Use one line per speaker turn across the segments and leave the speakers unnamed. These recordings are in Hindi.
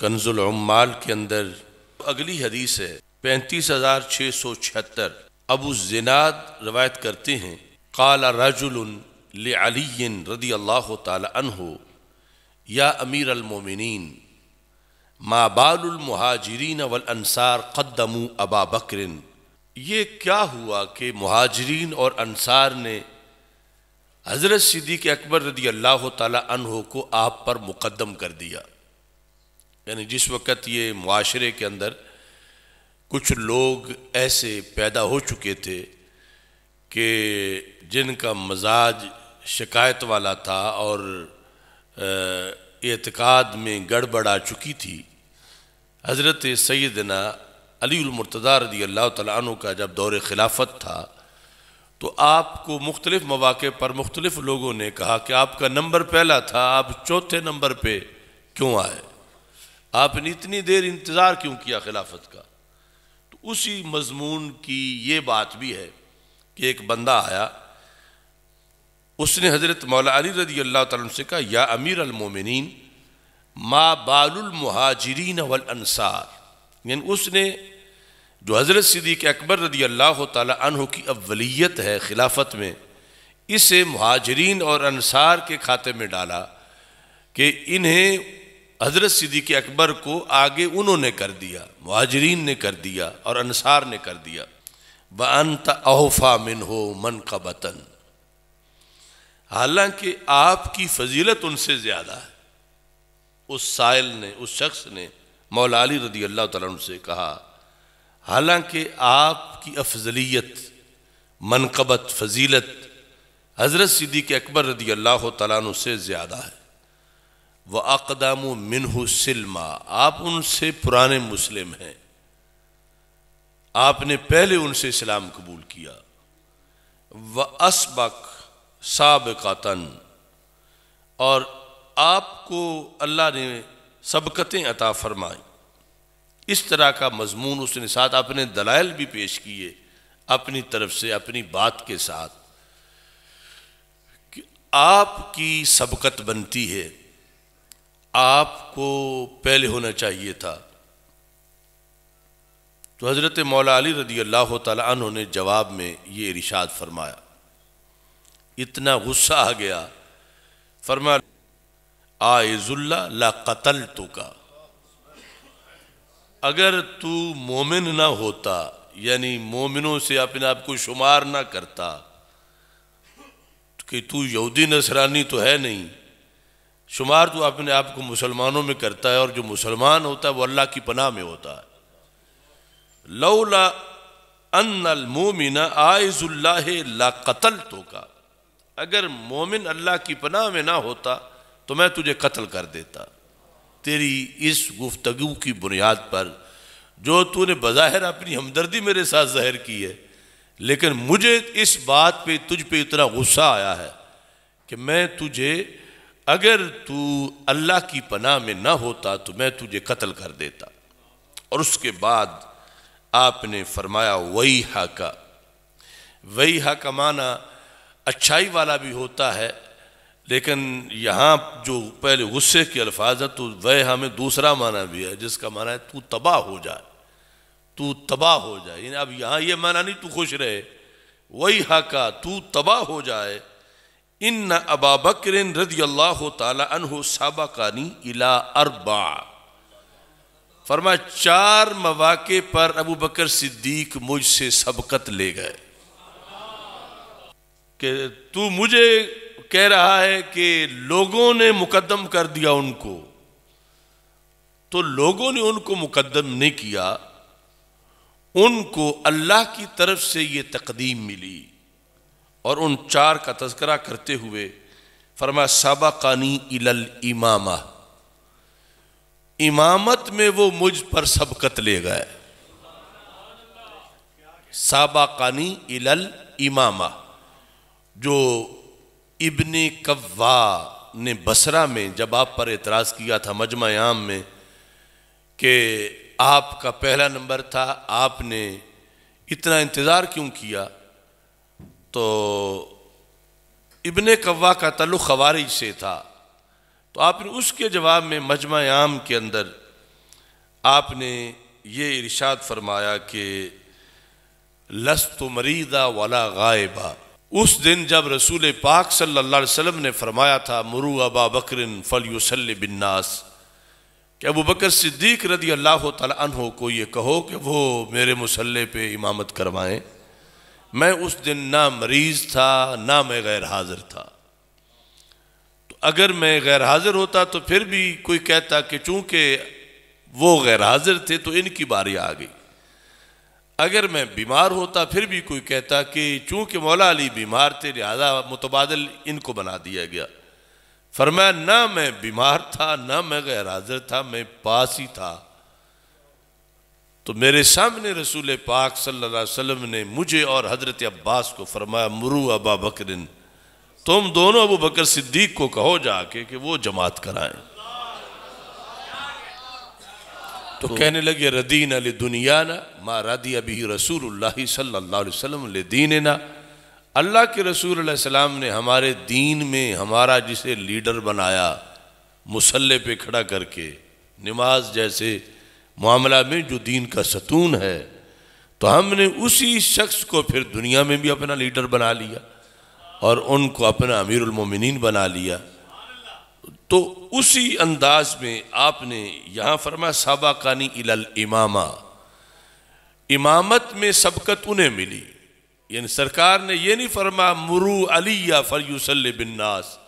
कंजुल उम्माल के अंदर अगली हदीस है पैंतीस हजार छः सौ छिहत्तर अबू जिनाद रवायत करते हैं काला रजुल अली रदी अल्लाह तहो या अमीर अलमोमिन माँ बालमहाजरीन वलअनसार कदमू अबा बकरिन ये क्या हुआ कि महाजरीन और अनसार ने हज़रत सिद्दीक अकबर रदी अल्लाह तहों को आप पर मुकदम कर दिया यानी जिस वक़्त ये माशरे के अंदर कुछ लोग ऐसे पैदा हो चुके थे कि जिनका मजाज शिकायत वाला था और एतकाद में गड़बड़ा चुकी थी हज़रत सैदना अलीमरतदा रदी अल्लाह तु का जब दौर खिलाफत था तो आपको मुख्तलिफ़ मौाक़े पर मुख्तलिफ़ लोगों ने कहा कि आपका नंबर पहला था आप चौथे नंबर पर क्यों आए आपने इतनी देर इंतज़ार क्यों किया खिलाफत का तो उसी मजमून की ये बात भी है कि एक बंदा आया उसने हज़रत मौला अली रजी अल्लाह तुम से कहा या अमीर अलमोमिन मा बालमहाजरीन वलसार यानी उसने जो हज़रत सिदीक अकबर रदी अल्लाह तह की अवलीत है खिलाफत में इसे महाजरीन और अनसार के खाते में डाला कि इन्हें हजरत सिद्दीक अकबर को आगे उन्होंने कर दिया महाजरीन ने कर दिया और अनसार ने कर दिया बनत अहोफा मिन हो मन का बतन हालांकि आपकी फजीलत उनसे ज़्यादा है उस साइल ने उस शख्स ने मौलाली रदी अल्लाह तन से कहा हालांकि आपकी अफजलियत मनकबत फजीलत हज़रत सिद्दीक अकबर रदी अल्लाह तला से ज़्यादा है व अकदम मिनहु सिलमा आप उनसे पुराने मुस्लिम हैं आपने पहले उनसे इस्लाम कबूल किया व असबक सबकतन और आपको अल्लाह ने सबकतें अता फरमाई इस तरह का मजमून उसने साथ अपने दलाइल भी पेश किए अपनी तरफ से अपनी बात के साथ कि आपकी सबकत बनती है आपको पहले होना चाहिए था तो हज़रत मौला अली रदी अल्लाह तु ने जवाब में ये इरशाद फरमाया इतना गुस्सा आ गया फरमा आयजुल्ला ला कतल तो का अगर तू मोमिन ना होता यानी मोमिनों से अपने आप को शुमार ना करता तो कि तू यहूदी नसरानी तो है नहीं शुमार तो अपने आप को मुसलमानों में करता है और जो मुसलमान होता है वो अल्लाह की पनाह में होता है लौला अनल मोमिन आयजुल्ला ला कतल तो का अगर मोमिन अल्लाह की पनाह में ना होता तो मैं तुझे कत्ल कर देता तेरी इस गुफ्तगु की बुनियाद पर जो तूने बज़ाहिर अपनी हमदर्दी मेरे साथ ज़ाहिर की है लेकिन मुझे इस बात पे तुझ पे इतना गुस्सा आया है कि मैं तुझे अगर तू अल्लाह की पनाह में ना होता तो मैं तुझे कत्ल कर देता और उसके बाद आपने फरमाया वही हाका वही हाका माना अच्छाई वाला भी होता है लेकिन यहाँ जो पहले गुस्से के अल्फाज है तो वह हमें दूसरा माना भी है जिसका माना है तू तबाह हो जाए तू तबाह हो जाए अब यहाँ ये माना नहीं तू खुश रहे वही हाका तू तबाह हो जाए इन अबा बकर रदी अल्लाह तहु सबकानी इला अरबा फरमा चार मवाक़े पर अबू बकर सिद्दीक मुझसे सबकत ले गए कि तू मुझे कह रहा है कि लोगों ने मुकदम कर दिया उनको तो लोगों ने उनको मुकदम नहीं किया उनको अल्लाह की तरफ से ये तकदीम मिली और उन चार का तस्करा करते हुए फरमा सबकानी इलल इमामा इमामत में वो मुझ पर सबकत ले गए साबाकानी इलल इमामा जो इबन कव्वा ने बसरा में जब आप पर एतराज़ किया था मजमा में कि आपका पहला नंबर था आपने इतना इंतज़ार क्यों किया तो इब्ने कव्वा का तल्लु खवारिज से था तो आपने उसके जवाब में मजमा आम के अंदर आपने ये इरशाद फरमाया कि लस्त मरीदा वाला गायबा उस दिन जब रसूल पाक सल्लल्लाहु अलैहि वसल्लम ने फरमाया था मरु अबा बकरिन यूसल बिन्नास कि अबू बकर सिद्दीक रदी अल्लाह तह को ये कहो कि वो मेरे मुसल्ले पे इमामत करवाएं मैं उस दिन ना मरीज था ना मैं गैर हाजिर था तो अगर मैं गैर हाजिर होता तो फिर भी कोई कहता कि चूंकि वो गैर हाजिर थे तो इनकी बारी आ गई अगर मैं बीमार होता फिर भी कोई कहता कि चूंकि मौला अली बीमार थे लिहाजा मुतबादल इनको बना दिया गया फरमाया ना मैं बीमार था ना मैं गैर हाजिर था मैं पास ही था तो मेरे सामने रसूल पाक सल्लल्लाहु अलैहि वसल्लम ने मुझे और हज़रत अब्बास को फरमाया मुरु अबा बकरिन तुम दोनों अबू बकर सिद्दीक को कहो जाके कि वो जमात कराएं तो, तो कहने लगे रदीन अल दुनिया ना माँ रदी अभी रसूल सल्ला दीन ना अल्लाह के रसूल सलाम ने हमारे दीन में हमारा जिसे लीडर बनाया मुसल्ले पे खड़ा करके नमाज जैसे मामला में जो दीन का सतून है तो हमने उसी शख्स को फिर दुनिया में भी अपना लीडर बना लिया और उनको अपना अमीरमिन बना लिया तो उसी अंदाज में आपने यहाँ फरमा साबाकानी इलल इमामा इमामत में सबकत उन्हें मिली यानी सरकार ने यह नहीं फरमा मुरू अली या फरयूसल बिन्नास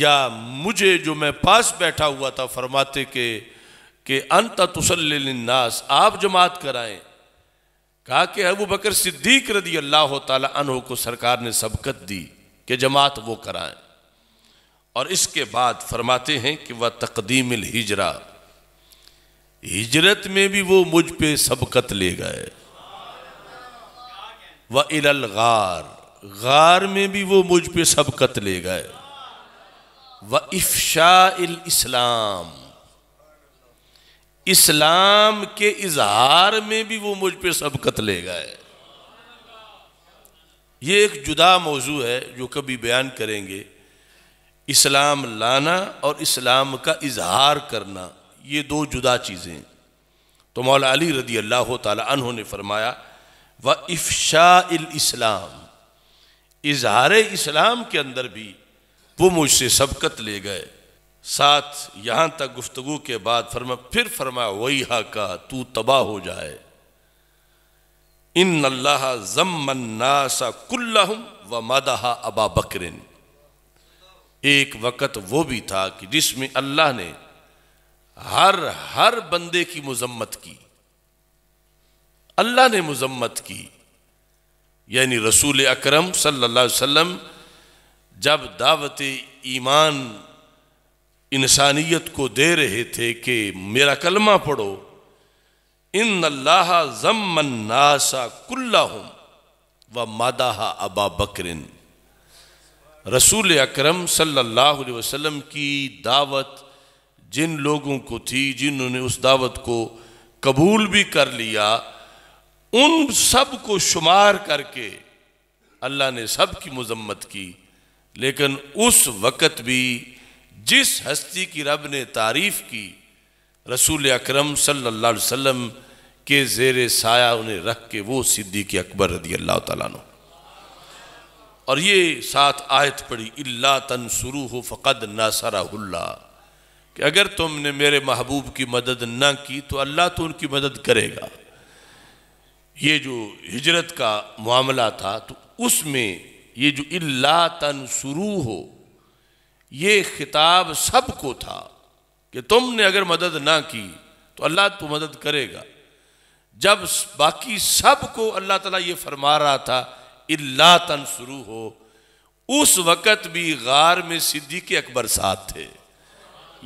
या मुझे जो मैं पास बैठा हुआ था फरमाते के कि अंत तुसल्लिन्नास आप जमात कराएं कहा कि अबू बकर सिद्दीक रदी अल्लाह तन को सरकार ने सबकत दी कि जमात वो कराएं और इसके बाद फरमाते हैं कि वह तकदीम हिजरा हिजरत में भी वो मुझ पे सबकत ले गए वह इलगार गार में भी वो मुझ पे सबकत ले गए व इफ्शा इस्लाम इस्लाम के इजहार में भी वो मुझ पर सबकत ले गए ये एक जुदा मौजू है जो कभी बयान करेंगे इस्लाम लाना और इस्लाम का इजहार करना ये दो जुदा चीज़ें तो मौला अली रदी अल्लाह तहों ने फरमाया व इफ्शा इस्लाम इजहार इस्लाम के अंदर भी वो मुझसे सबकत ले गए साथ यहां तक गुफ्तगु के बाद फरमा फिर फरमा वही हा का तू तबाह हो जाए इन अल्लाह जमनासा कुल्लहम व मदहा अबा बकरिन एक वक़्त वो भी था कि जिसमें अल्लाह ने हर हर बंदे की मजम्मत की अल्लाह ने मजम्मत की यानी रसूल अकरम सल्लल्लाहु अलैहि वसल्लम जब दावत ईमान इंसानियत को दे रहे थे कि मेरा कलमा पढ़ो इन अल्लाह कुल्ला हूं व मादा अबा बकरिन रसूल अक्रम सल्लल्लाहु की दावत जिन लोगों को थी जिन्होंने उस दावत को कबूल भी कर लिया उन सब को शुमार करके अल्लाह ने सब की मजम्मत की लेकिन उस वक़्त भी जिस हस्ती की रब ने तारीफ़ की रसूल अक्रम सल्लाम के जेर साया उन्हें रख के वो सिद्दी के अकबर रदी अल्लाह तु और ये साथ आयत पड़ी तन शुरू हो फ़कद नासराहुल्ला कि अगर तुमने मेरे महबूब की मदद ना की तो अल्लाह तो उनकी मदद करेगा ये जो हिजरत का मामला था तो उसमें ये जो अल्ला शुरू हो ये खिताब सबको था कि तुमने अगर मदद ना की तो अल्लाह तो मदद करेगा जब बाकी सब को अल्लाह ताला ये फरमा रहा था इल्ला तन शुरू हो उस वक़्त भी गार में सिद्दीक अकबर साथ थे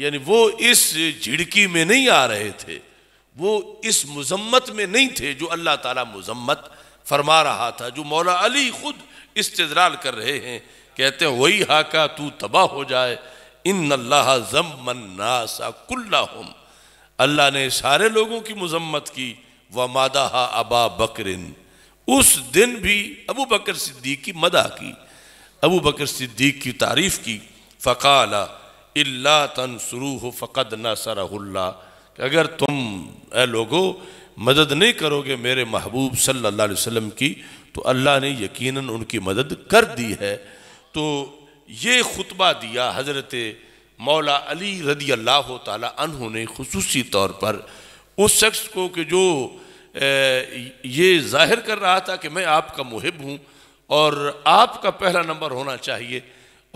यानी वो इस झिड़की में नहीं आ रहे थे वो इस मजम्मत में नहीं थे जो अल्लाह ताला मजम्मत फरमा रहा था जो मौला अली खुद इस्तेजराल कर रहे हैं कहते हैं वही हाका तू तबाह हो जाए इन अल्लाह जमन्नासा कुल्लाहम अल्लाह ने सारे लोगों की मजम्मत की व मादा अबा बकरिन उस दिन भी अबू बकर सिद्दीक की मदा की अबू बकर सिद्दीक की तारीफ़ की फ़काला अल्ला हो फ़कद नसरहुल्ला अगर तुम ए लोगो मदद नहीं करोगे मेरे महबूब सल्लल्लाहु अलैहि वसल्लम की तो अल्लाह ने यकीनन उनकी मदद कर दी है तो ये खुतबा दिया हज़रत मौला अली रदी अल्लाह तहों ने खसूसी तौर पर उस शख्स को कि जो ये जाहिर कर रहा था कि मैं आपका मुहिब हूँ और आपका पहला नंबर होना चाहिए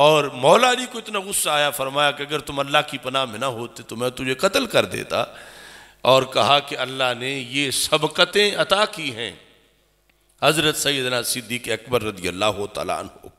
और मौला अली को इतना गुस्सा आया फरमाया कि अगर तुम अल्लाह की पनाह में ना होते तो मैं तुझे कत्ल कर देता और कहा कि अल्लाह ने ये सबकतें अता की हैं हज़रत सैदना सिद्दीक अकबर रदी अल्लाह तन